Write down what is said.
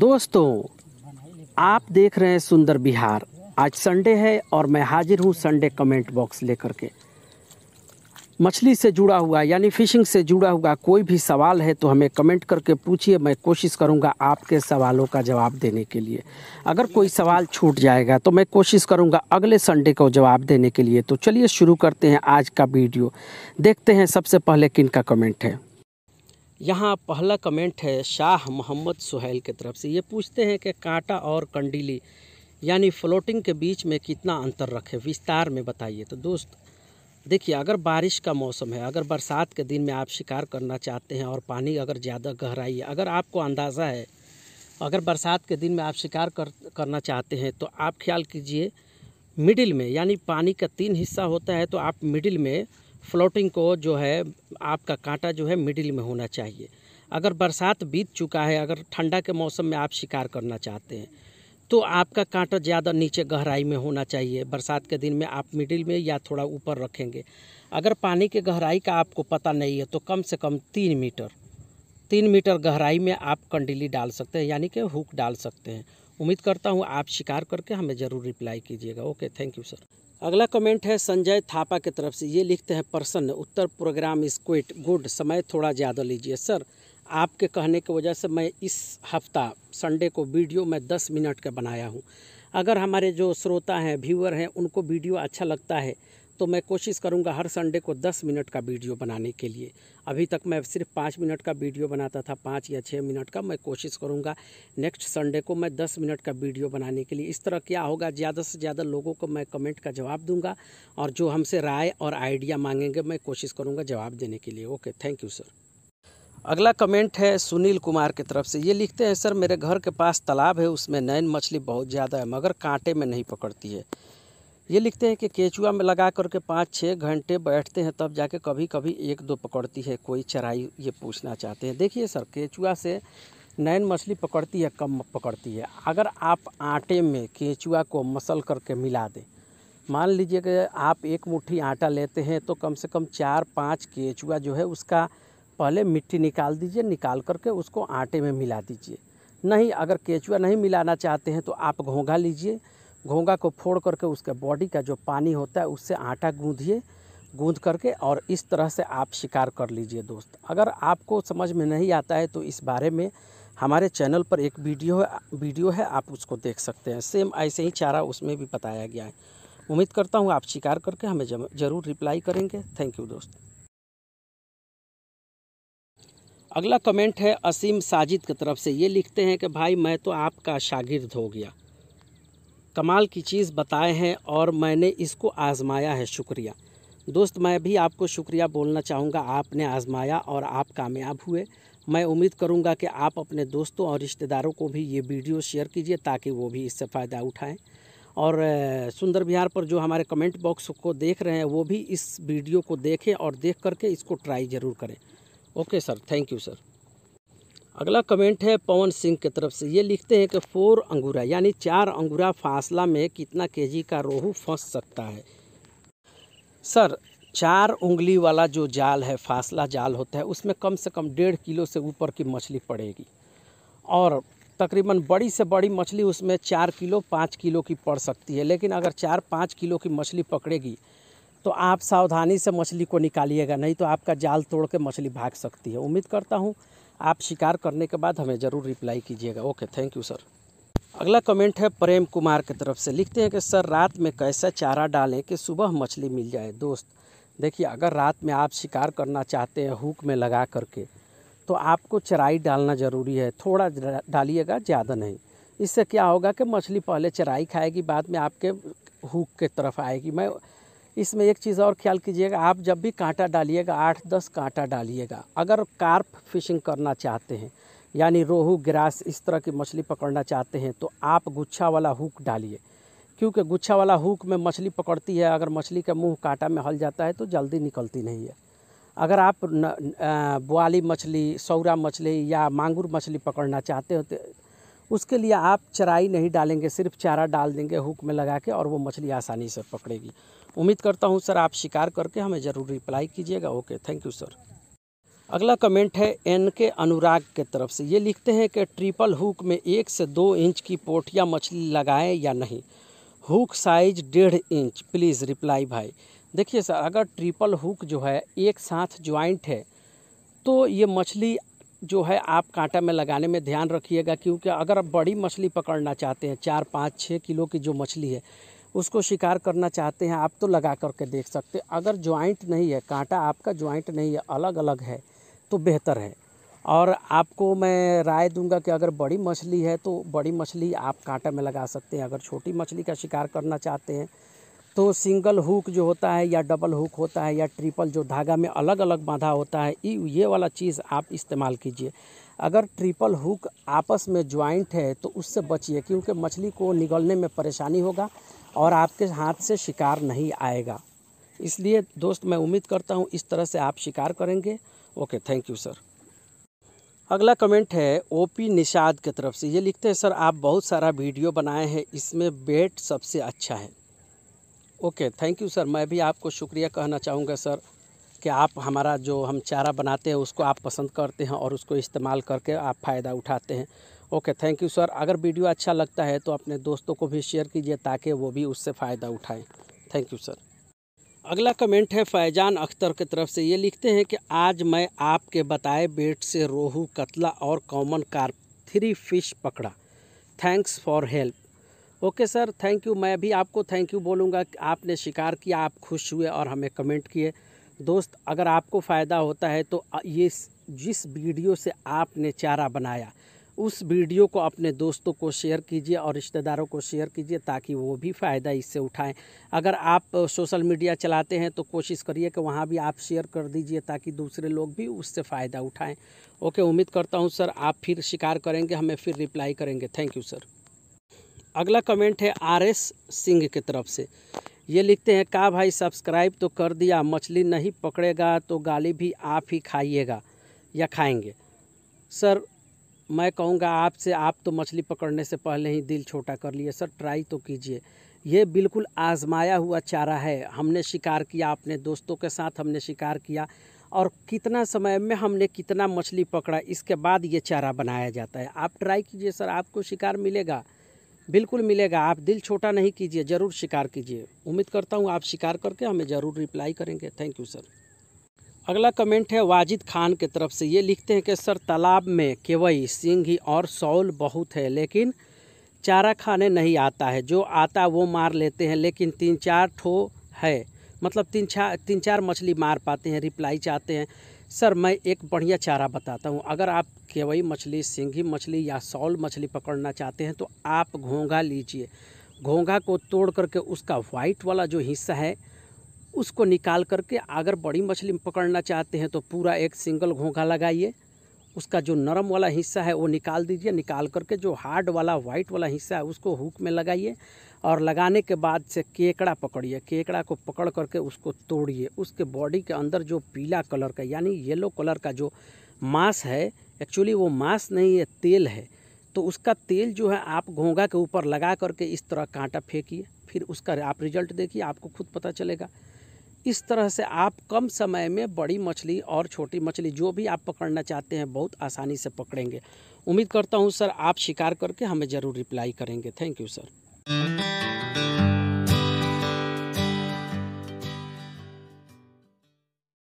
दोस्तों आप देख रहे हैं सुंदर बिहार आज संडे है और मैं हाजिर हूँ संडे कमेंट बॉक्स लेकर के मछली से जुड़ा हुआ यानी फिशिंग से जुड़ा हुआ कोई भी सवाल है तो हमें कमेंट करके पूछिए मैं कोशिश करूँगा आपके सवालों का जवाब देने के लिए अगर कोई सवाल छूट जाएगा तो मैं कोशिश करूँगा अगले संडे को जवाब देने के लिए तो चलिए शुरू करते हैं आज का वीडियो देखते हैं सबसे पहले किन का कमेंट है यहाँ पहला कमेंट है शाह मोहम्मद सुहेल की तरफ से ये पूछते हैं कि कांटा और कंडीली यानी फ्लोटिंग के बीच में कितना अंतर रखे विस्तार में बताइए तो दोस्त देखिए अगर बारिश का मौसम है अगर बरसात के दिन में आप शिकार करना चाहते हैं और पानी अगर ज़्यादा गहराई है अगर आपको अंदाज़ा है अगर बरसात के दिन में आप शिकार कर करना चाहते हैं तो आप ख्याल कीजिए मिडिल में यानी पानी का तीन हिस्सा होता है तो आप मिडिल में फ्लोटिंग को जो है आपका कांटा जो है मिडिल में होना चाहिए अगर बरसात बीत चुका है अगर ठंडा के मौसम में आप शिकार करना चाहते हैं तो आपका कांटा ज़्यादा नीचे गहराई में होना चाहिए बरसात के दिन में आप मिडिल में या थोड़ा ऊपर रखेंगे अगर पानी की गहराई का आपको पता नहीं है तो कम से कम तीन मीटर तीन मीटर गहराई में आप कंडीली डाल सकते हैं यानी कि हुक डाल सकते हैं उम्मीद करता हूँ आप शिकार करके हमें ज़रूर रिप्लाई कीजिएगा ओके थैंक यू सर अगला कमेंट है संजय थापा की तरफ से ये लिखते हैं प्रसन्न उत्तर प्रोग्राम इज क्विट गुड समय थोड़ा ज़्यादा लीजिए सर आपके कहने की वजह से मैं इस हफ्ता संडे को वीडियो मैं दस मिनट का बनाया हूँ अगर हमारे जो श्रोता हैं व्यूअर हैं उनको वीडियो अच्छा लगता है तो मैं कोशिश करूँगा हर संडे को दस मिनट का वीडियो बनाने के लिए अभी तक मैं सिर्फ पाँच मिनट का वीडियो बनाता था पाँच या छः मिनट का मैं कोशिश करूँगा नेक्स्ट संडे को मैं दस मिनट का वीडियो बनाने के लिए इस तरह क्या होगा ज़्यादा से ज़्यादा लोगों को मैं कमेंट का जवाब दूँगा और जो हमसे राय और आइडिया मांगेंगे मैं कोशिश करूँगा जवाब देने के लिए ओके थैंक यू सर अगला कमेंट है सुनील कुमार की तरफ से ये लिखते हैं सर मेरे घर के पास तालाब है उसमें नैन मछली बहुत ज़्यादा है मगर कांटे में नहीं पकड़ती है ये लिखते हैं कि केचुआ में लगा करके पाँच छः घंटे बैठते हैं तब जाके कभी कभी एक दो पकड़ती है कोई चराई ये पूछना चाहते हैं देखिए सर केचुआ से नैन मछली पकड़ती है कम पकड़ती है अगर आप आटे में केचुआ को मसल करके मिला दें मान लीजिए कि आप एक मुट्ठी आटा लेते हैं तो कम से कम चार पाँच केचुआ जो है उसका पहले मिट्टी निकाल दीजिए निकाल करके उसको आटे में मिला दीजिए नहीं अगर केचुआ नहीं मिलाना चाहते हैं तो आप घोंघा लीजिए घोंगा को फोड़ करके उसके बॉडी का जो पानी होता है उससे आटा गूँधिए गूँध करके और इस तरह से आप शिकार कर लीजिए दोस्त अगर आपको समझ में नहीं आता है तो इस बारे में हमारे चैनल पर एक वीडियो है वीडियो है आप उसको देख सकते हैं सेम ऐसे ही चारा उसमें भी बताया गया है उम्मीद करता हूँ आप शिकार करके हमें ज़रूर रिप्लाई करेंगे थैंक यू दोस्त अगला कमेंट है असीम साजिद की तरफ से ये लिखते हैं कि भाई मैं तो आपका शागिर्द हो गया कमाल की चीज़ बताए हैं और मैंने इसको आज़माया है शुक्रिया दोस्त मैं भी आपको शुक्रिया बोलना चाहूँगा आपने आज़माया और आप कामयाब हुए मैं उम्मीद करूँगा कि आप अपने दोस्तों और रिश्तेदारों को भी ये वीडियो शेयर कीजिए ताकि वो भी इससे फ़ायदा उठाएँ और सुंदर बिहार पर जो हमारे कमेंट बॉक्स को देख रहे हैं वो भी इस वीडियो को देखें और देख करके इसको ट्राई ज़रूर करें okay sir thank you sir अगला कमेंट है पवन सिंह की तरफ से ये लिखते हैं कि फोर अंगूरा यानी चार अंगूरा फासला में कितना केजी का रोहू फंस सकता है सर चार उंगली वाला जो जाल है फासला जाल होता है उसमें कम से कम डेढ़ किलो से ऊपर की मछली पड़ेगी और तकरीबन बड़ी से बड़ी मछली उसमें चार किलो पाँच किलो की पड़ सकती है लेकिन अगर चार पाँच किलो की मछली पकड़ेगी तो आप सावधानी से मछली को निकालिएगा नहीं तो आपका जाल तोड़ के मछली भाग सकती है उम्मीद करता हूँ आप शिकार करने के बाद हमें ज़रूर रिप्लाई कीजिएगा ओके थैंक यू सर अगला कमेंट है प्रेम कुमार की तरफ से लिखते हैं कि सर रात में कैसा चारा डालें कि सुबह मछली मिल जाए दोस्त देखिए अगर रात में आप शिकार करना चाहते हैं हुक में लगा करके तो आपको चराई डालना ज़रूरी है थोड़ा डालिएगा ज़्यादा नहीं इससे क्या होगा कि मछली पहले चराई खाएगी बाद में आपके हुक के तरफ आएगी मैं इसमें एक चीज़ और ख्याल कीजिएगा आप जब भी कांटा डालिएगा आठ दस कांटा डालिएगा अगर कार्प फिशिंग करना चाहते हैं यानी रोहू ग्रास इस तरह की मछली पकड़ना चाहते हैं तो आप गुच्छा वाला हुक डालिए क्योंकि गुच्छा वाला हुक में मछली पकड़ती है अगर मछली का मुंह कांटा में हल जाता है तो जल्दी निकलती नहीं है अगर आप बुआली मछली सौरा मछली या मांगुर मछली पकड़ना चाहते हो तो उसके लिए आप चराई नहीं डालेंगे सिर्फ चारा डाल देंगे हुक में लगा के और वो मछली आसानी से पकड़ेगी उम्मीद करता हूँ सर आप शिकार करके हमें ज़रूर रिप्लाई कीजिएगा ओके थैंक यू सर अगला कमेंट है एन के अनुराग के तरफ से ये लिखते हैं कि ट्रिपल हुक में एक से दो इंच की पोठिया मछली लगाएं या नहीं हुक साइज डेढ़ इंच प्लीज़ रिप्लाई भाई देखिए सर अगर ट्रिपल हुक जो है एक साथ ज्वाइंट है तो ये मछली जो है आप कांटा में लगाने में ध्यान रखिएगा क्योंकि अगर आप बड़ी मछली पकड़ना चाहते हैं चार पाँच छः किलो की जो मछली है उसको शिकार करना चाहते हैं आप तो लगा करके देख सकते अगर ज्वाइंट नहीं है कांटा आपका ज्वाइंट नहीं है अलग अलग है तो बेहतर है और आपको मैं राय दूंगा कि अगर बड़ी मछली है तो बड़ी मछली आप कांटा में लगा सकते हैं अगर छोटी मछली का शिकार करना चाहते हैं तो सिंगल हुक जो होता है या डबल हुक होता है या ट्रिपल जो धागा में अलग अलग बांधा होता है ये वाला चीज़ आप इस्तेमाल कीजिए अगर ट्रिपल हुक आपस में ज्वाइंट है तो उससे बचिए क्योंकि मछली को निगलने में परेशानी होगा और आपके हाथ से शिकार नहीं आएगा इसलिए दोस्त मैं उम्मीद करता हूँ इस तरह से आप शिकार करेंगे ओके थैंक यू सर अगला कमेंट है ओपी निषाद की तरफ से ये लिखते हैं सर आप बहुत सारा वीडियो बनाए हैं इसमें बेट सबसे अच्छा है ओके थैंक यू सर मैं भी आपको शुक्रिया कहना चाहूँगा सर कि आप हमारा जो हम चारा बनाते हैं उसको आप पसंद करते हैं और उसको इस्तेमाल करके आप फ़ायदा उठाते हैं ओके थैंक यू सर अगर वीडियो अच्छा लगता है तो अपने दोस्तों को भी शेयर कीजिए ताकि वो भी उससे फ़ायदा उठाएँ थैंक यू सर अगला कमेंट है फैजान अख्तर की तरफ से ये लिखते हैं कि आज मैं आपके बताए बेट से रोहू कतला और कॉमन कार्प थ्री फिश पकड़ा thanks for help okay sir thank you मैं भी आपको थैंक यू बोलूँगा आपने शिकार किया आप खुश हुए और हमें कमेंट किए दोस्त अगर आपको फ़ायदा होता है तो ये जिस वीडियो से आपने चारा बनाया उस वीडियो को अपने दोस्तों को शेयर कीजिए और रिश्तेदारों को शेयर कीजिए ताकि वो भी फ़ायदा इससे उठाएं अगर आप सोशल मीडिया चलाते हैं तो कोशिश करिए कि वहाँ भी आप शेयर कर दीजिए ताकि दूसरे लोग भी उससे फ़ायदा उठाएं ओके उम्मीद करता हूँ सर आप फिर शिकार करेंगे हमें फिर रिप्लाई करेंगे थैंक यू सर अगला कमेंट है आर एस सिंह की तरफ से ये लिखते हैं का भाई सब्सक्राइब तो कर दिया मछली नहीं पकड़ेगा तो गाली भी आप ही खाइएगा या खाएंगे सर मैं कहूँगा आपसे आप तो मछली पकड़ने से पहले ही दिल छोटा कर लिए सर ट्राई तो कीजिए ये बिल्कुल आजमाया हुआ चारा है हमने शिकार किया अपने दोस्तों के साथ हमने शिकार किया और कितना समय में हमने कितना मछली पकड़ा इसके बाद ये चारा बनाया जाता है आप ट्राई कीजिए सर आपको शिकार मिलेगा बिल्कुल मिलेगा आप दिल छोटा नहीं कीजिए ज़रूर शिकार कीजिए उम्मीद करता हूँ आप शिकार करके हमें ज़रूर रिप्लाई करेंगे थैंक यू सर अगला कमेंट है वाजिद खान के तरफ से ये लिखते हैं कि सर तालाब में केवई सिंघी और सौल बहुत है लेकिन चारा खाने नहीं आता है जो आता वो मार लेते हैं लेकिन तीन चार ठो है मतलब तीन चार तीन चार मछली मार पाते हैं रिप्लाई चाहते हैं सर मैं एक बढ़िया चारा बताता हूँ अगर आप केवई मछली सिंघी मछली या सौल मछली पकड़ना चाहते हैं तो आप घोंघा लीजिए घोंघा को तोड़ करके उसका वाइट वाला जो हिस्सा है उसको निकाल करके अगर बड़ी मछली पकड़ना चाहते हैं तो पूरा एक सिंगल घोंघा लगाइए उसका जो नरम वाला हिस्सा है वो निकाल दीजिए निकाल करके जो हार्ड वाला वाइट वाला हिस्सा है उसको हुक में लगाइए और लगाने के बाद से केकड़ा पकड़िए केकड़ा को पकड़ करके उसको तोड़िए उसके बॉडी के अंदर जो पीला कलर का यानी येलो कलर का जो मांस है एक्चुअली वो मांस नहीं है तेल है तो उसका तेल जो है आप घोंगा के ऊपर लगा करके इस तरह कांटा फेंकिए फिर उसका आप रिजल्ट देखिए आपको खुद पता चलेगा इस तरह से आप कम समय में बड़ी मछली और छोटी मछली जो भी आप पकड़ना चाहते हैं बहुत आसानी से पकड़ेंगे उम्मीद करता हूँ सर आप शिकार करके हमें ज़रूर रिप्लाई करेंगे थैंक यू सर